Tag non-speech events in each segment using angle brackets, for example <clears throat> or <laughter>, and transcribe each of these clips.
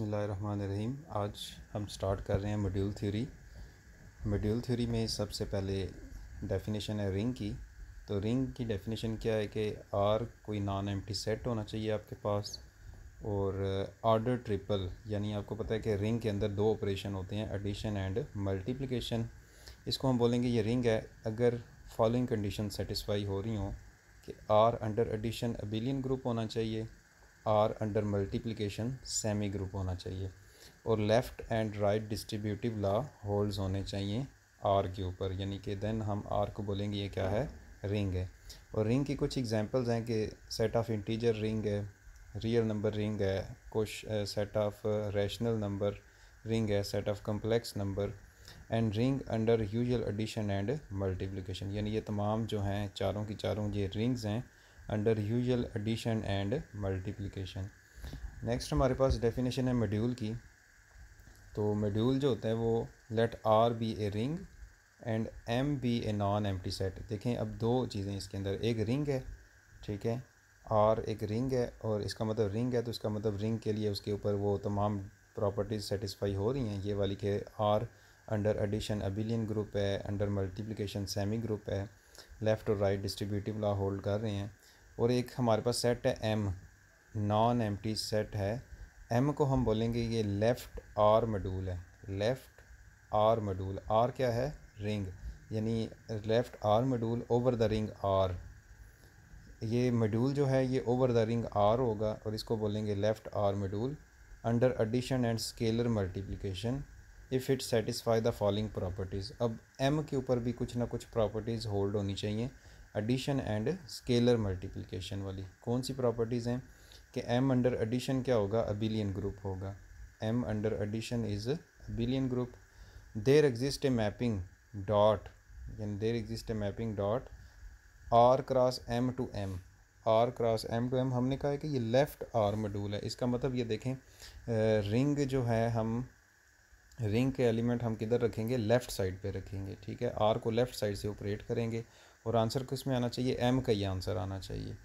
बसमीम आज हम स्टार्ट कर रहे हैं मड्यूल थ्योरी मड्यूल थ्योरी में सबसे पहले डेफिनेशन है रिंग की तो रिंग की डेफिनेशन क्या है कि आर कोई नॉन एम्प्टी सेट होना चाहिए आपके पास और आर्डर ट्रिपल यानी आपको पता है कि रिंग के अंदर दो ऑपरेशन होते हैं एडिशन एंड मल्टीप्लिकेशन इसको हम बोलेंगे ये रिंग है अगर फॉलोइंग कंडीशन सेटिस्फाई हो रही हों कि R under addition abelian group होना चाहिए R under multiplication semi semigroup होना चाहिए और left and right distributive law holds होने चाहिए आर के ऊपर यानी कि देन हम आर को बोलेंगे ये क्या है रिंग है और रिंग की कुछ एग्जांपल्स हैं कि सेट ऑफ़ इंटीजर रिंग है रियल नंबर रिंग है कुछ set of rational number ring है set of complex number and ring under usual addition and multiplication यानी ये तमाम जो हैं चारों की चारों ये रिंग्स हैं under usual addition and multiplication next हमारे पास डेफिनेशन है मेड्यूल की तो मेड्यूल जो होता है वो let R be a ring and M be a non टी सेट देखें अब दो चीज़ें इसके अंदर एक रिंग है ठीक है आर एक रिंग है और इसका मतलब रिंग है तो इसका मतलब रिंग के लिए उसके ऊपर वो तमाम प्रॉपर्टीज़ सेटिस्फाई हो रही हैं ये वाली के R under addition abelian group है अंडर मल्टीप्लिकेशन सेमी ग्रुप है लेफ़्ट और राइट डिस्ट्रीब्यूटिव लॉ होल्ड कर रहे हैं और एक हमारे पास सेट है एम नॉन एम सेट है एम को हम बोलेंगे ये लेफ़्ट आर मडूल है लेफ़्ट आर मडूल आर क्या है रिंग यानी left R module over the ring R ये मडूल जो है ये ओवर द रिंग आर होगा और इसको बोलेंगे left R module under addition and scalar multiplication if it satisfy the following properties अब एम के ऊपर भी कुछ ना कुछ प्रॉपर्टीज़ होल्ड होनी चाहिए एडिशन एंड स्केलर मल्टीप्लिकेशन वाली कौन सी प्रॉपर्टीज़ हैं कि एम अंडर एडिशन क्या होगा अबिलियन ग्रुप होगा M under addition is abelian group there exist a mapping dot यानी there exist a mapping dot R cross M to M R cross M to M हमने कहा है कि ये left R मडूल है इसका मतलब ये देखें रिंग जो है हम रिंग के एलिमेंट हम किधर रखेंगे लेफ़्ट साइड पे रखेंगे ठीक है आर को लेफ़्ट साइड से ऑपरेट करेंगे और आंसर किस में आना चाहिए एम का ही आंसर आना चाहिए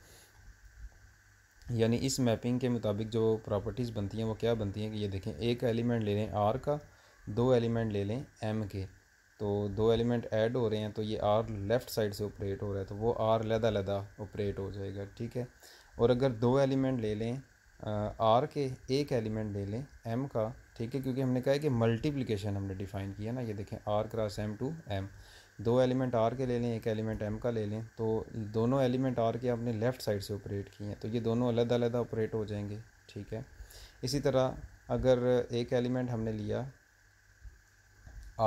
यानी इस मैपिंग के मुताबिक जो प्रॉपर्टीज़ बनती हैं वो क्या बनती हैं कि ये देखें एक एलिमेंट ले लें आर का दो एलिमेंट ले लें एम के तो दो एलिमेंट ऐड हो रहे हैं तो ये आर लेफ़्ट साइड से ऑपरेट हो रहा है तो वो आर लदा लदा ऑपरेट हो जाएगा ठीक है और अगर दो एलिमेंट ले लें आर के एक एलिमेंट ले लें एम का ठीक है क्योंकि हमने कहा है कि मल्टीप्लिकेशन हमने डिफ़ाइन किया ना ये देखें R cross M to M दो एलिमेंट आर के ले लें एक एलिमेंट एम का ले लें तो दोनों एलिमेंट आर के आपने लेफ़्ट साइड से ऑपरेट किए हैं तो ये दोनों अलग अलग ऑपरेट हो जाएंगे ठीक है इसी तरह अगर एक एलिमेंट हमने लिया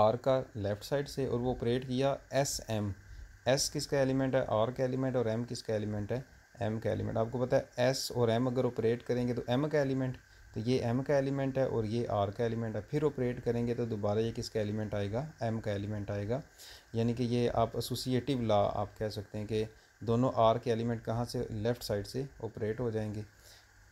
आर का लेफ़्ट साइड से और वो ऑपरेट किया एस एम एस किसका एलिमेंट है आर का एलिमेंट और एम किसका एलिमेंट है एम का एलिमेंट आपको पता है एस और एम अगर ऑपरेट करेंगे तो एम का एलिमेंट तो ये एम का एलिमेंट है और ये आर का एलिमेंट है फिर ऑपरेट करेंगे तो दोबारा ये किसका एलिमेंट आएगा एम का एलिमेंट आएगा यानी कि ये आप एसोसिएटिव ला आप कह सकते हैं कि दोनों आर के एलिमेंट कहाँ से लेफ़्ट साइड से ऑपरेट हो जाएंगे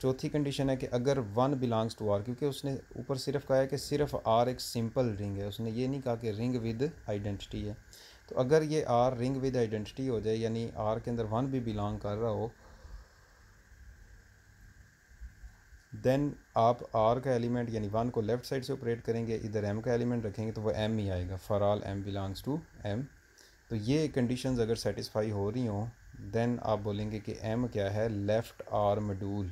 चौथी कंडीशन है कि अगर वन बिलोंग्स टू आर क्योंकि उसने ऊपर सिर्फ कहा है कि सिर्फ आर एक सिंपल रिंग है उसने ये नहीं कहा कि रिंग विद आइडेंटिटी है तो अगर ये आर रिंग विद आइडेंटिटी हो जाए यानी आर के अंदर वन भी बिलोंग कर रहा हो देन आप आर का एलिमेंट यानी वन को लेफ़्ट साइड से ऑपरेट करेंगे इधर एम का एलिमेंट रखेंगे तो वो एम ही आएगा for all M belongs to M तो ये कंडीशंस अगर सेटिस्फाई हो रही हों देन आप बोलेंगे कि एम क्या है left R module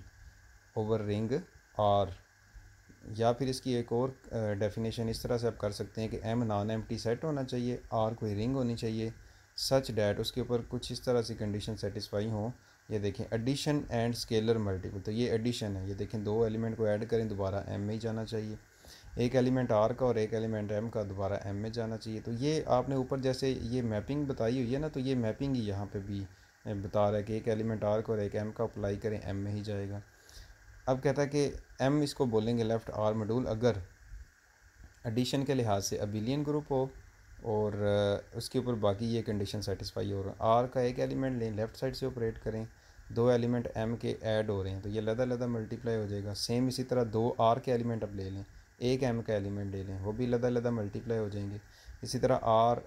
over ring R या फिर इसकी एक और डेफिनेशन इस तरह से आप कर सकते हैं कि M non empty set होना चाहिए आर कोई रिंग होनी चाहिए सच डैट उसके ऊपर कुछ इस तरह से कंडीशन सेटिस्फाई हों ये देखें एडिशन एंड स्केलर मल्टीपल तो ये एडिशन है ये देखें दो एलिमेंट को ऐड करें दोबारा एम में ही जाना चाहिए एक एलिमेंट आर का और एक एलिमेंट एम का दोबारा एम में जाना चाहिए तो ये आपने ऊपर जैसे ये मैपिंग बताई हुई है ना तो ये मैपिंग ही यहाँ पे भी बता रहा है कि एक एलिमेंट आर का और एक एम का अप्लाई करें एम में ही जाएगा अब कहता है कि एम इसको बोलेंगे लेफ़्ट आर मॉड्यूल अगर एडिशन के लिहाज से अबिलियन ग्रुप हो और उसके ऊपर बाकी ये कंडीशन सेटिस्फाई हो रहा आर का एक एलिमेंट लें लेफ़्ट साइड से ऑपरेट करें दो एलिमेंट एम के ऐड हो रहे हैं तो ये लदा लदा मल्टीप्लाई हो जाएगा सेम इसी तरह दो आर के एलिमेंट अब ले लें एक एम का एलिमेंट ले लें वो भी लदा लदा मल्टीप्लाई हो जाएंगे इसी तरह R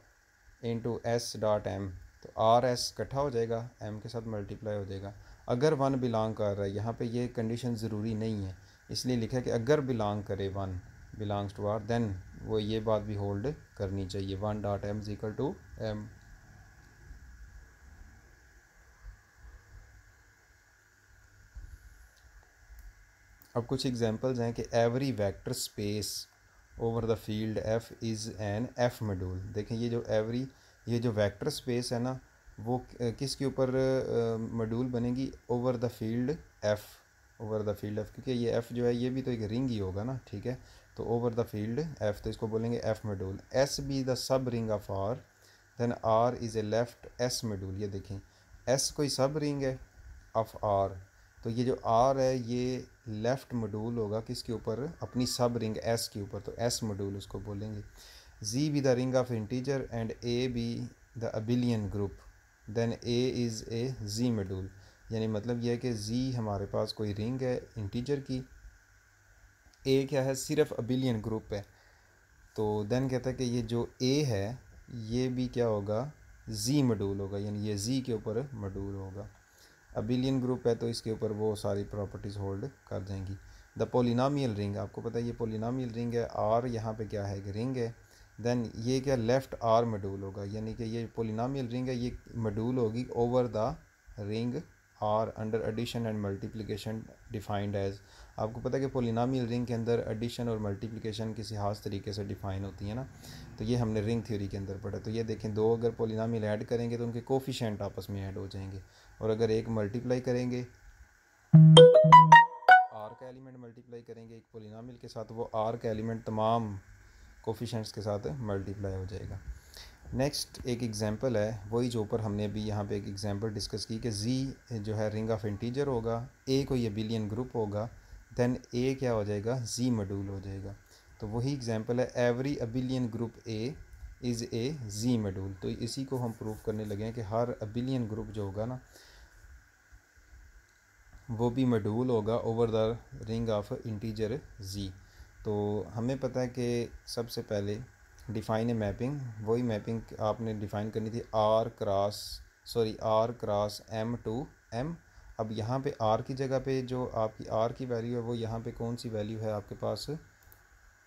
into S dot M तो आर एस इकट्ठा हो जाएगा एम के साथ मल्टीप्लाई हो जाएगा अगर वन बिलोंग कर रहा है यहाँ पर ये कंडीशन ज़रूरी नहीं है इसलिए लिखा है कि अगर बिलोंग करे one belongs to R then वो ये बात भी होल्ड करनी चाहिए one dot M is equal to M अब कुछ एग्जांपल्स हैं कि every vector space over the field F is an F module देखें ये जो एवरी ये जो वेक्टर स्पेस है ना वो किसके ऊपर मेडूल बनेगी over the field F over the field F क्योंकि ये एफ़ जो है ये भी तो एक रिंग ही होगा ना ठीक है तो ओवर द फील्ड एफ़ तो इसको बोलेंगे F module S be the sub ring of R then R is a left S module ये देखें एस कोई सब रिंग है ऑफ आर तो ये जो आर है ये लेफ़्ट मॉड्यूल होगा किसके ऊपर अपनी सब रिंग एस के ऊपर तो एस मॉड्यूल उसको बोलेंगे G be the ring of integer and A be the abelian group then A is a G module यानी मतलब यह है कि जी हमारे पास कोई रिंग है इंटीजर की ए क्या है सिर्फ अबिलियन ग्रुप है तो देन कहता है कि ये जो ए है ये भी क्या होगा जी मॉड्यूल होगा यानी ये जी के ऊपर मॉड्यूल होगा अबिलियन ग्रुप है तो इसके ऊपर वो सारी प्रॉपर्टीज़ होल्ड कर जाएंगी द पोलिनामियल रिंग आपको पता है ये पोलिनामियल रिंग है आर यहाँ पे क्या है कि रिंग है देन ये क्या लेफ़्ट आर मडूल होगा यानी कि ये पोलिनामियल रिंग है ये मडूल होगी over the ring R under addition and multiplication defined as आपको पता है कि पोलिनामियल रिंग के अंदर एडिशन और मल्टीप्लिकेशन किसी खास तरीके से डिफाइन होती है ना तो ये हमने रिंग थ्योरी के अंदर पढ़ा तो ये देखें दो अगर पोलिनामिल ऐड करेंगे तो उनके कोफिशेंट आपस में ऐड हो जाएंगे और अगर एक मल्टीप्लाई करेंगे आर का एलिमेंट मल्टीप्लाई करेंगे एक पोलिनामिल के साथ वो आर का एलिमेंट तमाम कोफिशेंट्स के साथ मल्टीप्लाई हो जाएगा नेक्स्ट एक एग्ज़ाम्पल है वही जो ऊपर हमने अभी यहाँ पे एक एग्ज़ाम्पल डिस्कस की कि जी जो है रिंग ऑफ इंटीजर होगा ए को यह बिलियन ग्रुप होगा देन ए क्या हो जाएगा जी मडूल हो जाएगा तो वही एग्जांपल है every abelian group A is a G module तो इसी को हम प्रूव करने लगे हैं कि हर अबिलियन ग्रुप जो होगा ना वो भी मेडूल होगा over the ring of integer G तो हमें पता है कि सबसे पहले डिफ़ाइन ए मैपिंग वही मैपिंग आपने डिफ़ाइन करनी थी R cross sorry R cross M to M अब यहाँ पे आर की जगह पे जो आपकी आर की वैल्यू है वो यहाँ पे कौन सी वैल्यू है आपके पास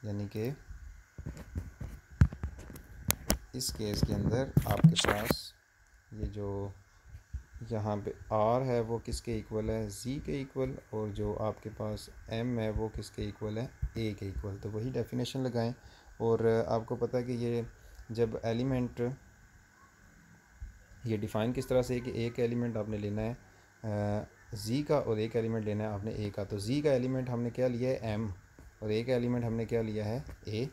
यानी कि इस केस के अंदर आपके पास ये जो यहाँ पे आर है वो किसके इक्वल है जी के इक्वल और जो आपके पास एम है वो किसके इक्वल है ए के इक्वल तो वही डेफिनेशन लगाएं और आपको पता है कि ये जब एलिमेंट ये डिफ़ाइन किस तरह से है कि एक एलिमेंट आपने लेना है जी का और एक एलिमेंट लेना है आपने ए का तो जी का एलिमेंट हमने क्या लिया है एम और ए का एलिमेंट हमने क्या लिया है ए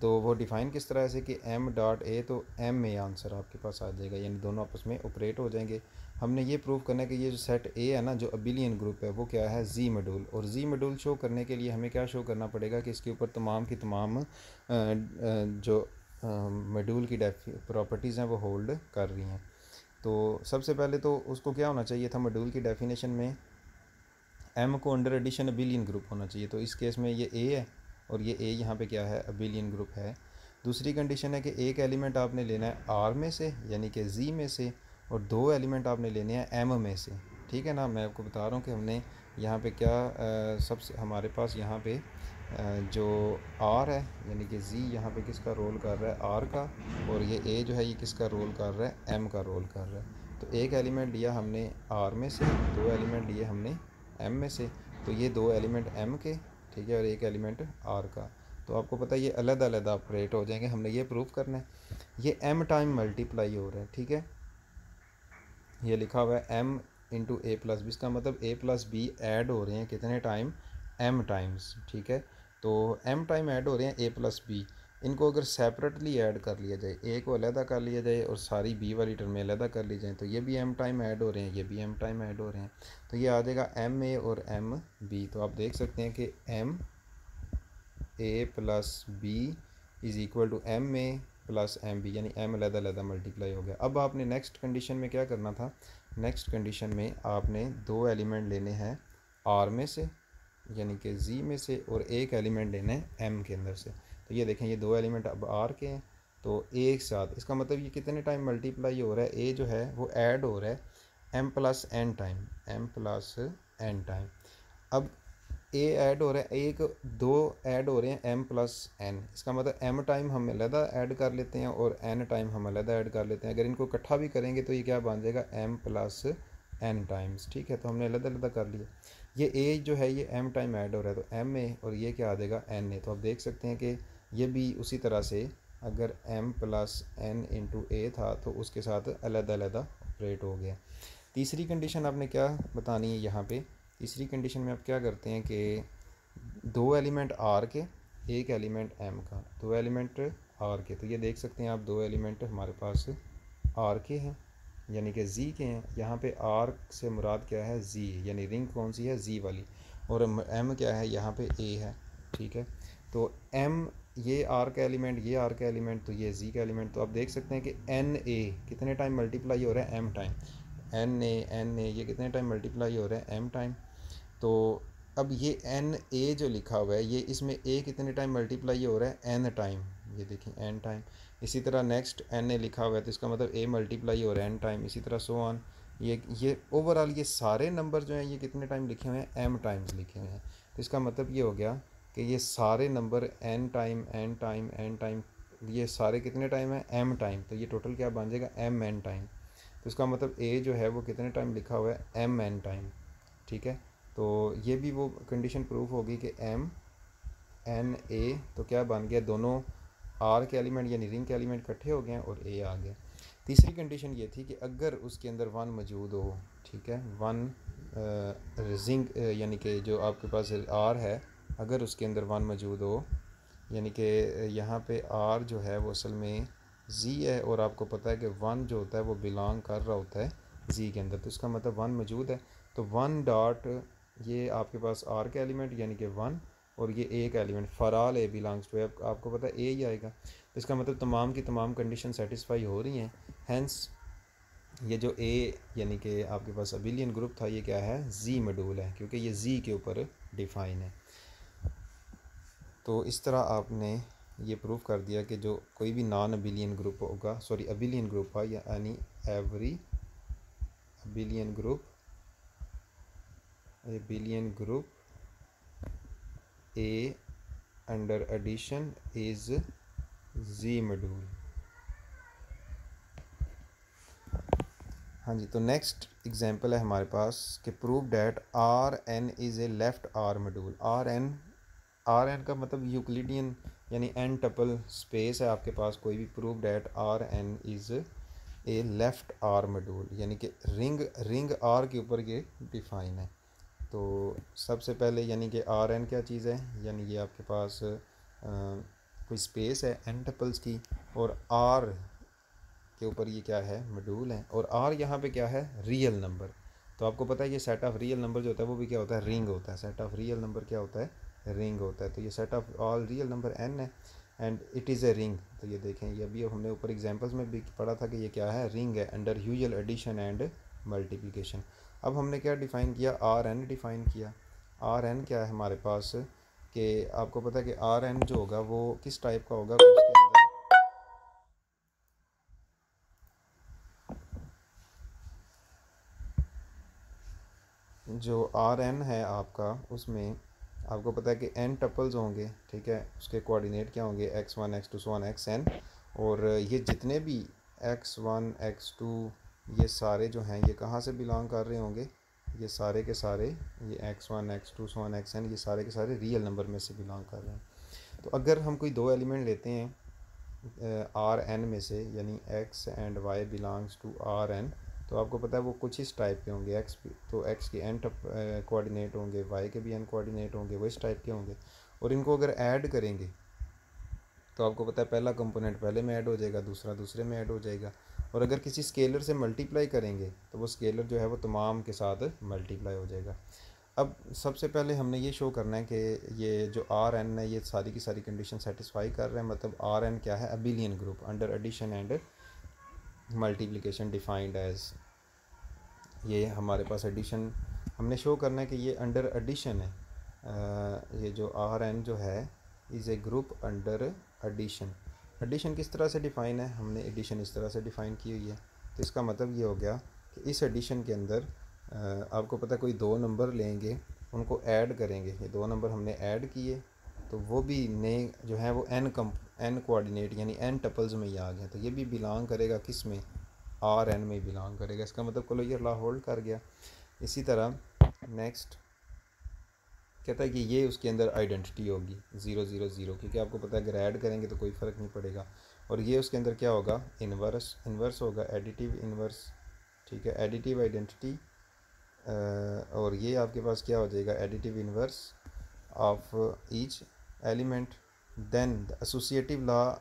तो वो डिफ़ाइन किस तरह से कि एम डॉट ए तो एम में आंसर आपके पास आ जाएगा यानी दोनों आपस में ऑपरेट हो जाएंगे हमने ये प्रूव करना है कि ये जो सेट ए है ना जो अबिलियन ग्रुप है वो क्या है जी मेडूल और जी मडूल शो करने के लिए हमें क्या शो करना पड़ेगा कि इसके ऊपर तमाम की तमाम जो मडूल की प्रॉपर्टीज़ हैं वो होल्ड कर रही हैं तो सबसे पहले तो उसको क्या होना चाहिए था मडूल की डेफिनेशन में एम को अंडर एडिशन अबिलियन ग्रुप होना चाहिए तो इस केस में ये ए है और ये ए यहाँ पे क्या है अबिलियन ग्रुप है दूसरी कंडीशन है कि एक एलिमेंट आपने लेना है आर में से यानी कि जी में से और दो एलिमेंट आपने लेने हैं एम में से ठीक है ना मैं आपको बता रहा हूँ कि हमने यहाँ पे क्या सबसे हमारे पास यहाँ पे आ, जो आर है यानी कि जी यहाँ पे किसका रोल कर रहा है आर का और ये ए जो है ये किसका रोल कर रहा है एम का रोल कर रहा है तो एक एलिमेंट लिया हमने आर में से दो एलिमेंट लिए हमने एम में से तो ये दो एलिमेंट एम के ठीक है और एक एलिमेंट आर का तो आपको पता है ये अलग अलग ऑपरेट हो जाएंगे हमने ये प्रूव करना है ये एम टाइम मल्टीप्लाई हो रहा है ठीक है ये लिखा हुआ है M into A plus B इसका मतलब ए प्लस बी एड हो रहे हैं कितने टाइम एम टाइम्स ठीक है तो एम टाइम ऐड हो रहे हैं ए प्लस बी इनको अगर सेपरेटली ऐड कर लिया जाए ए को अलहदा कर लिया जाए और सारी बी वाली में अलहदा कर ली जाए तो ये भी एम टाइम ऐड हो रहे हैं ये भी एम टाइम ऐड हो रहे हैं तो ये आ जाएगा एम ए और एम बी तो आप देख सकते हैं कि M A plus B is equal to M A plus M B यानी एम अलहदा अलहदा मल्टीप्लाई हो गया अब आपने नेक्स्ट कंडीशन में क्या करना था नेक्स्ट कंडीशन में आपने दो एलिमेंट लेने हैं आर में से यानी कि जी में से और एक एलिमेंट लेना है एम के अंदर से तो ये देखें ये दो एलिमेंट अब आर के हैं तो ए एक साथ इसका मतलब ये कितने टाइम मल्टीप्लाई हो रहा है ए जो है वो ऐड हो रहा है M plus N time M plus N time अब ए ऐड हो रहा है एक दो ऐड हो रहे हैं एम प्लस एन इसका मतलब एम टाइम हम अलहदा ऐड कर लेते हैं और एन टाइम हम अलहदा ऐड कर लेते हैं अगर इनको इकट्ठा भी करेंगे तो ये क्या बन जाएगा एम प्लस एन टाइम्स ठीक है तो हमने अलहदा अलहदा कर लिया ये ए जो है ये एम टाइम ऐड हो रहा है तो एम ए और ये क्या आ जाएगा एन ए तो आप देख सकते हैं कि ये भी उसी तरह से अगर m plus N into A था तो उसके साथ अलग अलग ऑपरेट हो गया तीसरी कंडीशन आपने क्या बतानी है यहाँ पे तीसरी कंडीशन में आप क्या करते हैं कि दो एलिमेंट आर के एक एलिमेंट एम का दो एलिमेंट आर के तो ये देख सकते हैं आप दो एलिमेंट हमारे पास आर के हैं यानी कि जी के हैं यहाँ पे आर से मुराद क्या है जी यानी रिंग कौन सी है जी वाली और एम क्या है यहाँ पे ए है ठीक है तो एम ये आर का एलिमेंट ये आर का एलिमेंट तो ये जी का एलिमेंट तो आप देख सकते हैं कि एन ए कितने टाइम मल्टीप्लाई हो रहा है M time N A N A ये कितने टाइम मल्टीप्लाई हो रहा है एम टाइम तो अब ये एन ए जो लिखा हुआ है ये इसमें ए कितने टाइम मल्टीप्लाई हो रहा है एन टाइम ये देखिए एन टाइम इसी तरह नेक्स्ट एन ए लिखा हुआ है तो इसका मतलब ए मल्टीप्लाई हो रहा है एन टाइम इसी तरह सो ऑन ये ये ओवरऑल ये सारे नंबर जो हैं ये कितने टाइम लिखे हुए हैं एम टाइम्स लिखे हुए हैं तो इसका मतलब ये हो गया कि ये सारे number N time N time N time ये सारे कितने टाइम है एम टाइम तो ये टोटल क्या बन जाएगा एम एन टाइम तो इसका मतलब ए जो है वो कितने टाइम लिखा हुआ है एम एन टाइम ठीक है तो ये भी वो कंडीशन प्रूफ होगी कि एम एन ए तो क्या बन गया दोनों आर के एलिमेंट यानी रिंग के एलिमेंट इकट्ठे हो गए हैं और ए आ गया तीसरी कंडीशन ये थी कि अगर उसके अंदर वन मौजूद हो ठीक है वन रिंग यानी कि जो आपके पास आर है अगर उसके अंदर वन मौजूद हो यानी कि यहाँ पे आर जो है वो असल में जी है और आपको पता है कि वन जो होता है वो बिलोंग कर रहा होता है जी के अंदर तो इसका मतलब वन मौजूद है तो वन डॉट ये आपके पास आर का एलिमेंट यानी कि वन और ये ए का element for all A belongs to आपको पता है ए ही आएगा तो इसका मतलब तमाम की तमाम कंडीशन सेटिस्फाई हो रही हैं हैंस ये जो ए यानी कि आपके पास अबिलियन ग्रुप था ये क्या है जी मेडूल है क्योंकि ये जी के ऊपर डिफाइन है तो इस तरह आपने ये प्रूव कर दिया कि जो कोई भी नॉन अबिलियन ग्रुप होगा सॉरी अबिलियन ग्रुप है any every abelian group abelian group A under addition is G module हाँ जी तो नेक्स्ट एग्जांपल है हमारे पास कि prove that R N is a left R module R N R N का मतलब यूक्लिडियन यानी एन टपल स्पेस है आपके पास कोई भी prove that R N is a left R module यानी कि रिंग रिंग आर के ऊपर ये डिफाइन है तो सबसे पहले यानी कि आर एन क्या चीज़ है यानी ये आपके पास आ, कोई स्पेस है एन टपल्स की और आर के ऊपर ये क्या है मेडूल है और आर यहाँ पे क्या है रियल नंबर तो आपको पता है ये सेट ऑफ़ रियल नंबर जो होता है वो भी क्या होता है रिंग होता है सेट ऑफ़ रियल नंबर क्या होता है रिंग होता है तो ये set of all real number N है and it is a ring तो ये देखें ये अभी हमने ऊपर एग्जांपल्स में भी पढ़ा था कि ये क्या है रिंग है under usual addition and multiplication अब हमने क्या डिफ़ाइन किया आर एन डिफ़ाइन किया आर एन क्या है हमारे पास कि आपको पता है कि आर एन जो होगा वो किस टाइप का होगा जो आर एन है आपका उसमें आपको पता है कि एन टपल्स होंगे ठीक है उसके कोऑर्डिनेट क्या होंगे X one X two so X N और ये जितने भी एक्स वन एक्स टू ये सारे जो हैं ये कहाँ से बिलोंग कर रहे होंगे ये सारे के सारे ये X one X two so X N ये सारे के सारे रियल नंबर में से बिलोंग कर रहे हैं तो अगर हम कोई दो एलिमेंट लेते हैं आर एन में से यानी X and Y belongs to R N तो आपको पता है वो कुछ इस टाइप के होंगे एक्स तो एक्स के एन कोऑर्डिनेट होंगे वाई के भी एन कोऑर्डिनेट होंगे वो इस टाइप के होंगे और इनको अगर ऐड करेंगे तो आपको पता है पहला कंपोनेंट पहले में ऐड हो जाएगा दूसरा दूसरे में ऐड हो जाएगा और अगर किसी स्केलर से मल्टीप्लाई करेंगे तो वो स्केलर जो है वो तमाम के साथ मल्टीप्लाई हो जाएगा अब सबसे पहले हमने ये शो करना है कि ये जो आर एन है ये सारी की सारी कंडीशन सेटिस्फाई कर रहे हैं मतलब आर एन क्या है abelian group under addition and multiplication defined as ये हमारे पास एडिशन हमने शो करना है कि ये अंडर एडिशन है आ, ये जो आर एन जो है is a group under addition addition किस तरह से डिफ़ाइन है हमने एडिशन इस तरह से डिफ़ाइन की हुई है तो इसका मतलब ये हो गया कि इस एडिशन के अंदर आ, आपको पता कोई दो नंबर लेंगे उनको ऐड करेंगे ये दो नंबर हमने ऐड किए तो वो भी नए जो है वो एन कम एन कोऑर्डिनेट यानी एन टपल्स में ही आ गया तो ये भी बिलोंग करेगा किस में आर एन में बिलोंग करेगा इसका मतलब क्लोजर ला होल्ड कर गया इसी तरह नेक्स्ट कहता है कि ये उसके अंदर आइडेंटिटी होगी ज़ीरो ज़ीरो ज़ीरो क्योंकि आपको पता है अगर ऐड करेंगे तो कोई फ़र्क नहीं पड़ेगा और ये उसके अंदर क्या होगा इन्वर्स इन्वर्स होगा एडिटिव इन्वर्स ठीक है एडिटिव आइडेंटिटी और ये आपके पास क्या हो जाएगा additive inverse of each element Then the associative law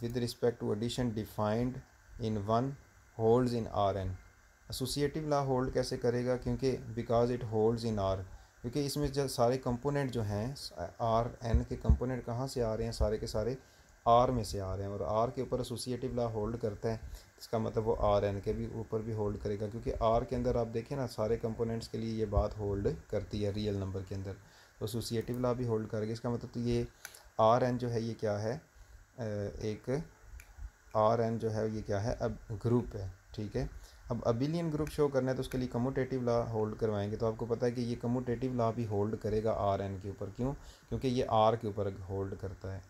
with respect to addition defined in one holds in Rn. Associative law hold कैसे करेगा क्योंकि because it holds in R क्योंकि इसमें जो सारे कंपोनेंट जो हैं आर एन के component कहाँ से आ रहे हैं सारे के सारे आर में से आ रहे हैं और आर के ऊपर associative ला होल्ड करता है इसका मतलब वो आर एन के भी ऊपर भी होल्ड करेगा क्योंकि आर के अंदर आप देखें ना सारे कंपोनेंट्स के लिए ये बात होल्ड करती है रियल नंबर के अंदर तो एसोसिएटिव ला भी होल्ड करेगी इसका मतलब तो ये आर एन जो है ये क्या है एक आर एन जो है ये क्या है अब ग्रुप है ठीक है अब अबिलियन ग्रुप शो करना है तो उसके लिए कमोटेटिव ला होल्ड करवाएंगे तो आपको पता है कि ये कमोटेटिव ला भी होल्ड करेगा आर एन के ऊपर क्यों क्योंकि ये आर के ऊपर होल्ड करता है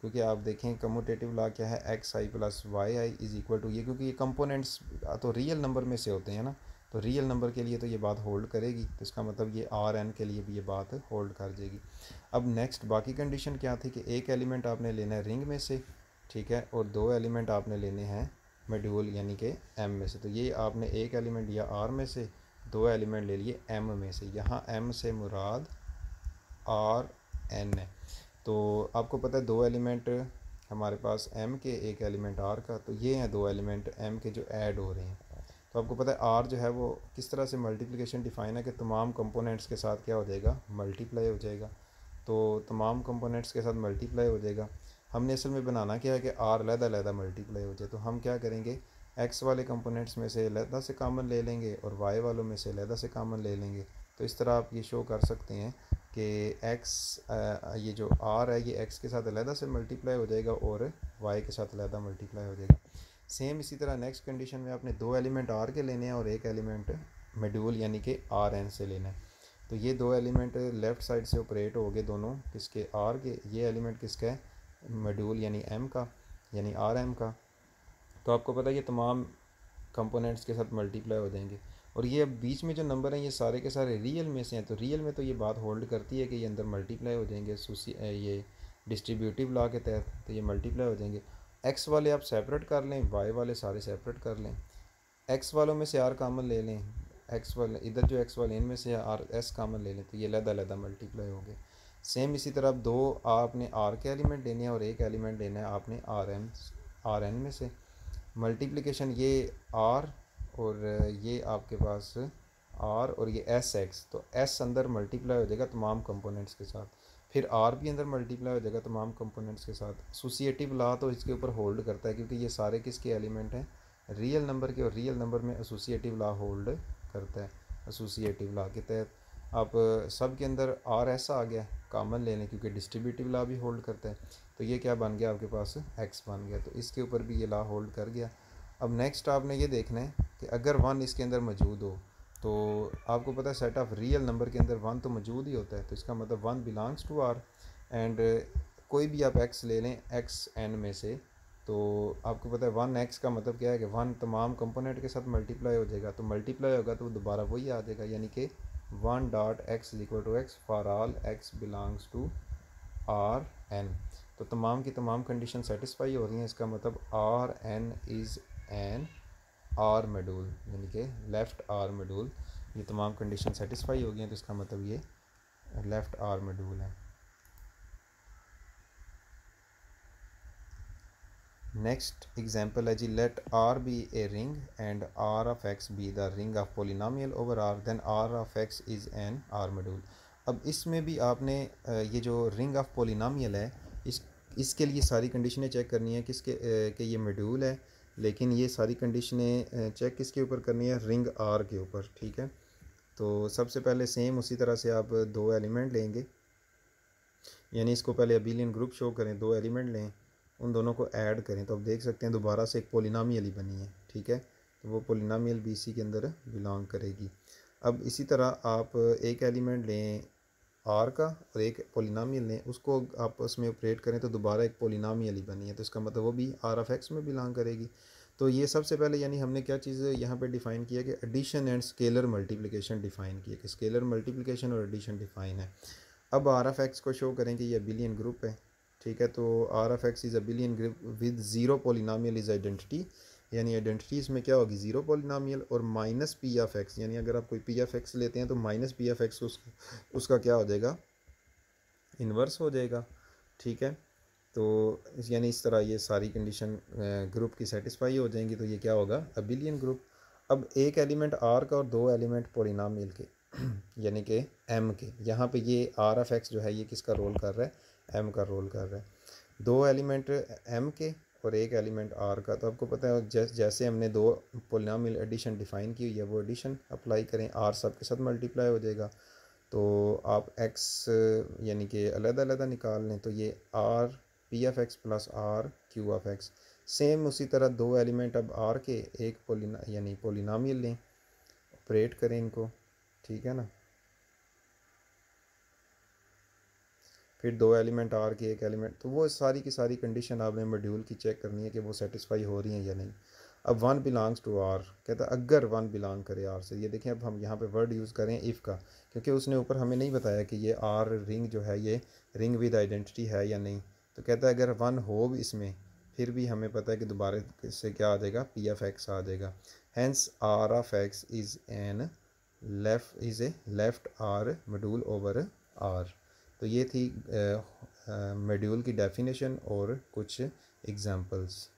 क्योंकि आप देखें कमोटेटिव ला क्या है X I plus Y I is equal to ये क्योंकि ये कंपोनेंट्स तो रियल नंबर में से होते हैं ना तो रियल नंबर के लिए तो ये बात होल्ड करेगी तो इसका मतलब ये आर एन के लिए भी ये बात होल्ड कर जाएगी अब नेक्स्ट बाकी कंडीशन क्या थी कि एक एलिमेंट आपने लेना है रिंग में से ठीक है और दो एलिमेंट आपने लेने हैं मेड्यूल यानी कि एम में से तो ये आपने एक एलिमेंट या आर में से दो एलिमेंट ले लिए एम में से यहाँ एम से मुराद आर एन है तो आपको पता है दो एलिमेंट हमारे पास एम के एक एलिमेंट आर का तो ये हैं दो एलिमेंट एम के जो ऐड हो रहे हैं तो आपको पता है आर जो है वो किस तरह से मल्टीप्लिकेशन डिफाइन है कि तमाम कंपोनेंट्स के साथ क्या हो जाएगा मल्टीप्लाई हो जाएगा तो तमाम कंपोनेंट्स के साथ मल्टीप्लाई हो जाएगा हमने असल में बनाना क्या है कि आर लहदा लहदा मल्टीप्लाई हो जाए तो हम क्या करेंगे एक्स वाले कंपोनेंट्स में से लहदा से कामन ले लेंगे और वाई वालों में से लहदा से कामन ले लेंगे तो इस तरह आप ये शो कर सकते हैं कि एक्स ये जो आर है ये एक्स के साथ लहदा से मल्टीप्लाई हो जाएगा और वाई के साथ लहदा मल्टीप्लाई हो जाएगा सेम इसी तरह नेक्स्ट कंडीशन में आपने दो एलिमेंट आर के लेने हैं और एक एलिमेंट मेड्यूल यानी कि आर एन से लेना है तो ये दो एलिमेंट लेफ़्ट साइड से ऑपरेट हो गए दोनों किसके आर के ये एलिमेंट किसका है मेड्यूल यानी एम का यानी आर एम का तो आपको पता है ये तमाम कंपोनेंट्स के साथ मल्टीप्लाई हो जाएंगे और ये अब बीच में जो नंबर हैं ये सारे के सारे रियल में से हैं तो रियल में तो ये बात होल्ड करती है कि ये अंदर मल्टीप्लाई हो जाएंगे ये डिस्ट्रीब्यूटिव लॉ के तहत तो ये मल्टीप्लाई हो जाएंगे एक्स वाले आप सेपरेट कर लें वाई वाले सारे सेपरेट कर लें एक्स वालों में से आर कामन ले लें एक्स वाले इधर जो एक्स वाले इनमें से आर एस कामन ले लें तो ये लदा लदा मल्टीप्लाई हो गए सेम इसी तरह दो आपने आर के एलिमेंट देने हैं और एक एलिमेंट देना है आपने आर एन आर एन में से मल्टीप्लिकेशन ये आर और ये आपके पास आर और ये एस एक्स तो एस अंदर मल्टीप्लाई हो जाएगा तमाम कंपोनेंट्स के साथ फिर आर भी अंदर मल्टीप्लाई हो जाएगा तमाम कंपोनेंट्स के साथ एसोसिएटिव ला तो इसके ऊपर होल्ड करता है क्योंकि ये सारे किसके एलिमेंट हैं रियल नंबर के और रियल नंबर में एसोसिएटिव ला होल्ड करता है एसोसिएटिव ला के तहत आप सब के अंदर आर ऐसा आ गया कामन ले लें क्योंकि डिस्ट्रीब्यूटिव ला भी होल्ड करता है तो ये क्या बन गया आपके पास एक्स बन गया तो इसके ऊपर भी ये ला होल्ड कर गया अब नेक्स्ट आपने ये देखना है कि अगर वन इसके अंदर मौजूद हो तो आपको पता है सेट ऑफ रियल नंबर के अंदर वन तो मौजूद ही होता है तो इसका मतलब one belongs to R and कोई भी आप एक्स ले लें एक्स एन में से तो आपको पता है वन एक्स का मतलब क्या है कि वन तमाम कंपोनेंट के साथ मल्टीप्लाई हो जाएगा तो मल्टीप्लाई होगा तो दोबारा वही आ जाएगा यानी कि one dot X equal to X for all X belongs to R N तो तमाम की तमाम कंडीशन सेटिस्फाई हो रही हैं इसका मतलब R N is an R module यानी कि लेफ़्ट आर मेडूल ये तमाम कंडीशन सेटिस्फाई हो गई हैं तो इसका मतलब ये लेफ़्ट आर मेडूल है नेक्स्ट एग्जाम्पल है जी let R be a ring and R of X be the ring of polynomial over R then R of X is an R module अब इसमें भी आपने ये जो रिंग ऑफ पोलिनामियल है इस इसके लिए सारी कंडीशनें चेक करनी है किसके कि ये मेडूल है लेकिन ये सारी कंडीशनें चेक किसके ऊपर करनी है रिंग आर के ऊपर ठीक है तो सबसे पहले सेम उसी तरह से आप दो एलिमेंट लेंगे यानी इसको पहले अबीलियन ग्रुप शो करें दो एलिमेंट लें उन दोनों को ऐड करें तो आप देख सकते हैं दोबारा से एक पोलिनामियल ही बनी है ठीक है तो वो पोलिनामियल सी के अंदर बिलोंग करेगी अब इसी तरह आप एक एलिमेंट लें आर का और एक पोलिनामियल ने उसको आप उसमें ऑपरेट करें तो दोबारा एक पोलिनामियल ही बनी है तो इसका मतलब वो भी आर ऑफ एक्स में बिलोंग करेगी तो ये सबसे पहले यानी हमने क्या चीज़ यहाँ पे डिफ़ाइन किया कि addition and scalar multiplication define किया कि स्केलर मल्टीप्लिकेशन और एडिशन डिफ़ाइन है अब आर एफ एक्स को शो करें कि यह बिलियन ग्रुप है ठीक है तो R F X is a abelian group with zero polynomial is identity यानी आइडेंटिटीज़ में क्या होगी ज़ीरो पॉलिनामियल और माइनस पी एफ एक्स यानी अगर आप कोई पी एफ एक्स लेते हैं तो माइनस पी एफ एक्स उसका क्या हो जाएगा इन्वर्स हो जाएगा ठीक है तो यानी इस तरह ये सारी कंडीशन ग्रुप की सेटिस्फाई हो जाएंगी तो ये क्या होगा अबिलियन ग्रुप अब एक एलिमेंट आर का और दो एलिमेंट पोलिनामियल के <clears throat> यानी कि एम के यहाँ पे ये आर एफ एक्स जो है ये किसका रोल कर रहा है एम का रोल कर रहा है दो एलिमेंट एम के और एक एलिमेंट आर का तो आपको पता है जैसे जैसे हमने दो पोलिनामिल एडिशन डिफ़ाइन की हुई है वो एडिशन अप्लाई करें आर सब के साथ मल्टीप्लाई हो जाएगा तो आप एक्स यानी कि अलहदा अलहदा निकाल लें तो ये R P F X plus R Q F X same उसी तरह दो एलिमेंट अब आर के एक पोलिना यानी पोलिनामियल लें ऑपरेट करें इनको ठीक है ना फिर दो एलिमेंट आर के एक एलिमेंट तो वो सारी की सारी कंडीशन आपने मॉड्यूल की चेक करनी है कि वो सेटिस्फाई हो रही है या नहीं अब वन बिलोंग्स टू आर कहता है अगर वन बिलोंग करे आर से ये देखें अब हम यहाँ पे वर्ड यूज़ करें इफ़ का क्योंकि उसने ऊपर हमें नहीं बताया कि ये आर रिंग जो है ये रिंग विद आइडेंटिटी है या नहीं तो कहता है अगर वन हो इसमें फिर भी हमें पता है कि दोबारा से क्या आ जाएगा पी एफ एक्स आ जाएगा hence R of X is an left is a left R module over R तो ये थी मेड्यूल की डेफिनेशन और कुछ एग्ज़ाम्पल्स